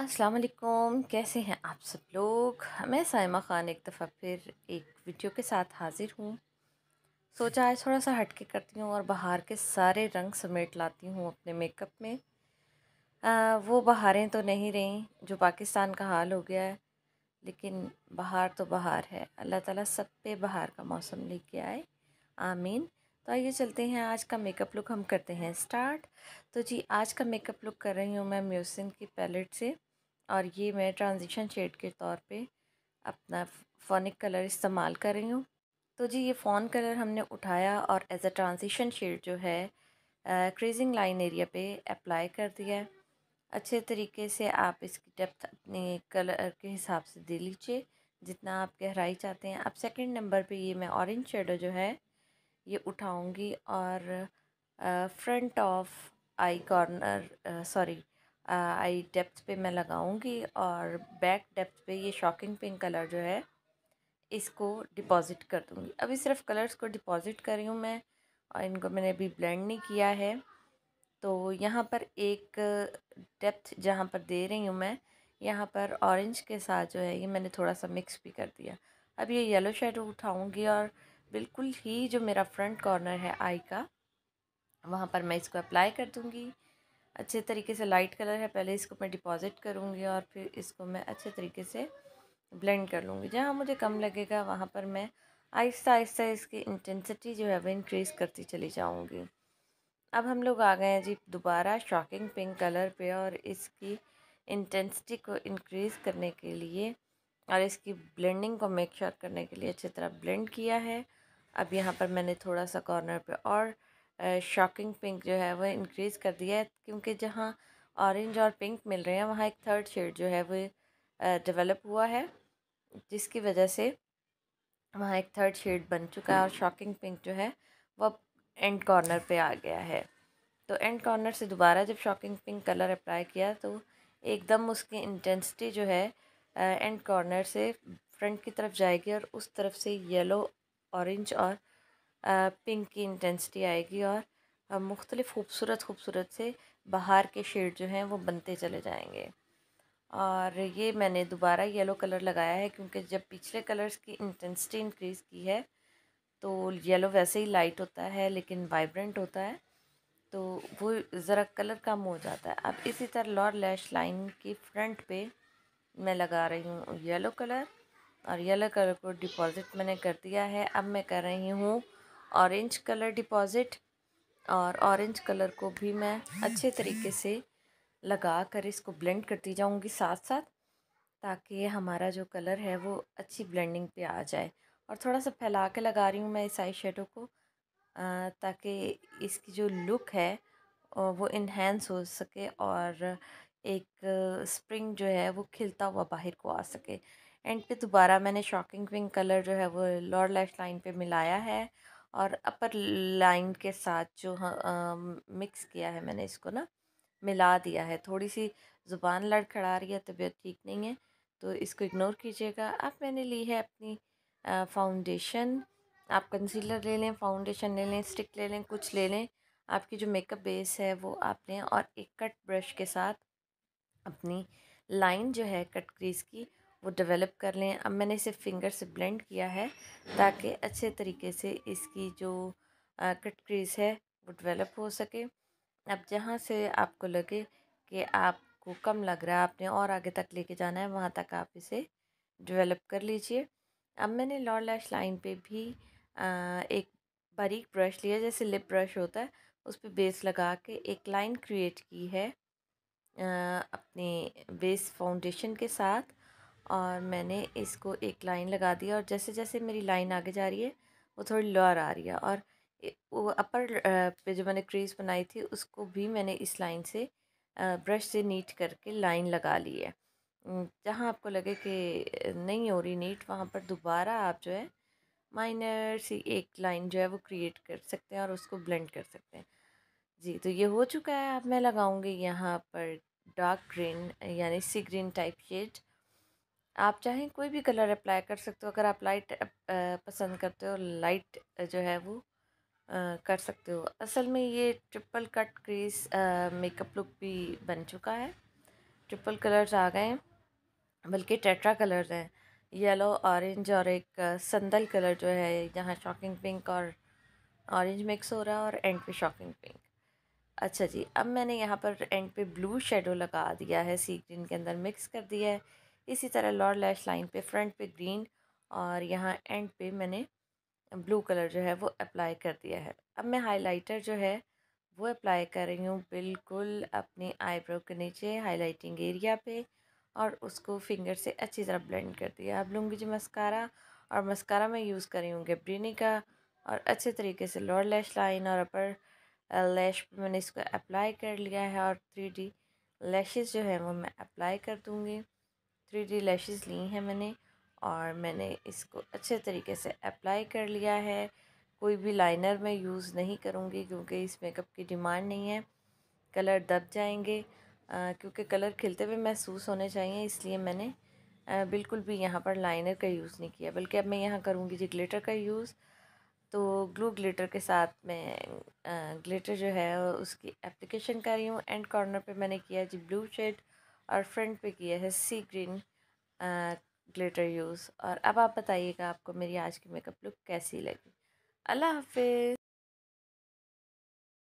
अस्सलाम वालेकुम कैसे हैं आप सब लोग मैं साइमा ख़ान एक दफ़ा फिर एक वीडियो के साथ हाज़िर हूँ सोचा आज थोड़ा सा हटके करती हूँ और बाहर के सारे रंग समेट लाती हूँ अपने मेकअप में आ, वो बहारें तो नहीं रहीं जो पाकिस्तान का हाल हो गया है लेकिन बाहर तो बाहर है अल्लाह ताला सब पे बाहर का मौसम लेके आए आमीन तो आइए चलते हैं आज का मेकअप लुक हम करते हैं स्टार्ट तो जी आज का मेकअप लुक कर रही हूँ मैं म्यूसिन की पैलेट से और ये मैं ट्रांजिशन शेड के तौर पे अपना फोनिक कलर इस्तेमाल कर रही हूँ तो जी ये फ़ोन कलर हमने उठाया और एज अ ट्रांजिशन शेड जो है क्रीजिंग लाइन एरिया पे अप्लाई कर दिया अच्छे तरीके से आप इसकी डेप्थ अपने कलर के हिसाब से दे लीजिए जितना आप गहराई चाहते हैं अब सेकंड नंबर पे ये मैं ऑरेंज शेडो जो है ये उठाऊंगी और front of eye corner sorry eye depth पे मैं लगाऊंगी और बैक डेप्थ पे ये शॉकिंग पिंक कलर जो है इसको डिपॉज़िट कर दूंगी अभी सिर्फ कलर्स को डिपॉज़िट कर रही हूँ मैं और इनको मैंने अभी ब्लेंड नहीं किया है तो यहाँ पर एक डेप्थ जहाँ पर दे रही हूँ मैं यहाँ पर ऑरेंज के साथ जो है ये मैंने थोड़ा सा मिक्स भी कर दिया अब ये येलो शेड उठाऊँगी और बिल्कुल ही जो मेरा फ्रंट कॉर्नर है आई का वहाँ पर मैं इसको अप्लाई कर दूँगी अच्छे तरीके से लाइट कलर है पहले इसको मैं डिपॉज़िट करूँगी और फिर इसको मैं अच्छे तरीके से ब्लेंड कर लूँगी जहाँ मुझे कम लगेगा वहाँ पर मैं आहिस्ता आहिस्ता इसकी इंटेंसिटी जो है वो इंक्रीज़ करती चली जाऊँगी अब हम लोग आ गए हैं जी दोबारा शॉकिंग पिंक कलर पे और इसकी इंटेंसिटी को इंक्रीज़ करने के लिए और इसकी ब्लेंडिंग को मेक श्योर करने के लिए अच्छी तरह ब्लेंड किया है अब यहाँ पर मैंने थोड़ा सा कॉर्नर पे और शॉकिंग पिंक जो है वो इनक्रीज़ कर दिया है क्योंकि जहाँ ऑरेंज और पिंक मिल रहे हैं वहाँ एक थर्ड शेड जो है वो डेवलप हुआ है जिसकी वजह से वहाँ एक थर्ड शेड बन चुका है और शॉकिंग पिंक जो है वह एंड कॉर्नर पे आ गया है तो एंड कॉर्नर से दोबारा जब शॉकिंग पिंक कलर अप्लाई किया तो एकदम उसकी इंटेंसिटी जो है एंड कॉर्नर से फ्रंट की तरफ जाएगी और उस तरफ से येलो ऑरेंज और पिंक की इंटेंसिटी आएगी और मुख्तलिफ़ खूबसूरत खूबसूरत से बाहर के शेड जो हैं वो बनते चले जाएंगे और ये मैंने दोबारा येलो कलर लगाया है क्योंकि जब पिछले कलर्स की इंटेंसिटी इंक्रीज़ की है तो येलो वैसे ही लाइट होता है लेकिन वाइब्रेंट होता है तो वो ज़रा कलर कम हो जाता है अब इसी तरह लॉर लैश लाइन की फ्रंट पे मैं लगा रही हूँ येलो कलर और येलो कलर को डिपॉजिट मैंने कर दिया है अब मैं कर रही हूँ ऑरेंज कलर डिपॉज़िट और ऑरेंज कलर को भी मैं अच्छे तरीके से लगा कर इसको ब्लेंड करती जाऊंगी साथ साथ ताकि हमारा जो कलर है वो अच्छी ब्लेंडिंग पे आ जाए और थोड़ा सा फैला के लगा रही हूँ मैं इस आई शेडो को ताकि इसकी जो लुक है वो इन्हेंस हो सके और एक स्प्रिंग जो है वो खिलता हुआ बाहर को आ सके एंड पे दोबारा मैंने शॉकिंग पिंक कलर जो है वो लॉर्ड लैश लाइन पे मिलाया है और अपर लाइन के साथ जो मिक्स किया है मैंने इसको ना मिला दिया है थोड़ी सी ज़ुबान लड़खड़ा रही है तबीयत ठीक नहीं है तो इसको इग्नोर कीजिएगा अब मैंने ली है अपनी फाउंडेशन आप कंसीलर ले लें फाउंडेशन ले लें स्टिक ले लें कुछ ले लें आपकी जो मेकअप बेस है वो आप लें और एक कट ब्रश के साथ अपनी लाइन जो है कट क्रीज की वो डेवलप कर लें अब मैंने इसे फिंगर से ब्लेंड किया है ताकि अच्छे तरीके से इसकी जो कट क्रीज है वो डेवलप हो सके अब जहाँ से आपको लगे कि आपको कम लग रहा है आपने और आगे तक लेके जाना है वहाँ तक आप इसे डेवलप कर लीजिए अब मैंने लॉर लैश लाइन पे भी आ, एक बारीक ब्रश लिया जैसे लिप ब्रश होता है उस पर बेस लगा के एक लाइन क्रिएट की है आ, अपने बेस फाउंडेशन के साथ और मैंने इसको एक लाइन लगा दिया और जैसे जैसे मेरी लाइन आगे जा रही है वो थोड़ी लोअर आ रही है और वो अपर पे जो मैंने क्रीज बनाई थी उसको भी मैंने इस लाइन से ब्रश से नीट करके लाइन लगा ली है जहाँ आपको लगे कि नहीं हो रही नीट वहाँ पर दोबारा आप जो है माइनर सी एक लाइन जो है वो क्रिएट कर सकते हैं और उसको ब्लेंड कर सकते हैं जी तो ये हो चुका है अब मैं लगाऊंगी यहाँ पर डार्क ग्रीन यानी सी ग्रीन टाइप शेड आप चाहें कोई भी कलर अप्लाई कर सकते हो अगर आप लाइट पसंद करते हो लाइट जो है वो कर सकते हो असल में ये triple cut crease makeup look भी बन चुका है ट्रिपल कलर्स आ गए हैं बल्कि टेट्रा कलर्स हैं येलो ऑरेंज और एक संदल कलर जो है यहाँ शॉकिंग पिंक और ऑरेंज मिक्स हो रहा है और एंड पे शॉकिंग पिंक अच्छा जी अब मैंने यहाँ पर एंड पे ब्लू शेडो लगा दिया है सी ग्रीन के अंदर मिक्स कर दिया है इसी तरह लॉर लैश लाइन पे फ्रंट पे ग्रीन और यहाँ एंड पे मैंने ब्लू कलर जो है वो अप्लाई कर दिया है अब मैं हाइलाइटर जो है वो अप्लाई कर रही हूँ बिल्कुल अपने आईब्रो के नीचे हाइलाइटिंग एरिया पे और उसको फिंगर से अच्छी तरह ब्लेंड कर दिया अब लूँगी जी मस्कारा और मस्कारा मैं यूज़ कर रही हूँ गेब्रीनी का और अच्छे तरीके से लोअर लैश लाइन और अपर लैश पे मैंने इसको अप्लाई कर लिया है और थ्री डी लैशेज़ जो है वो मैं अप्लाई कर दूँगी थ्री डी लैशेज़ ली हैं मैंने और मैंने इसको अच्छे तरीके से अप्लाई कर लिया है कोई भी लाइनर मैं यूज़ नहीं करूँगी क्योंकि इस मेकअप की डिमांड नहीं है कलर दब जाएंगे आ, क्योंकि कलर खिलते हुए महसूस होने चाहिए इसलिए मैंने आ, बिल्कुल भी यहाँ पर लाइनर का यूज़ नहीं किया बल्कि अब मैं यहाँ करूँगी जी ग्लिटर का यूज़ तो ग्लू ग्लिटर के साथ मैं ग्लिटर जो है उसकी एप्लीकेशन कर रही हूँ एंड कॉर्नर पे मैंने किया जी ब्लू शेड और फ्रंट पे किया है सी ग्रीन ग्लिटर यूज़ और अब आप बताइएगा आपको मेरी आज की मेकअप लुक कैसी लगी अल्लाह हाफिज़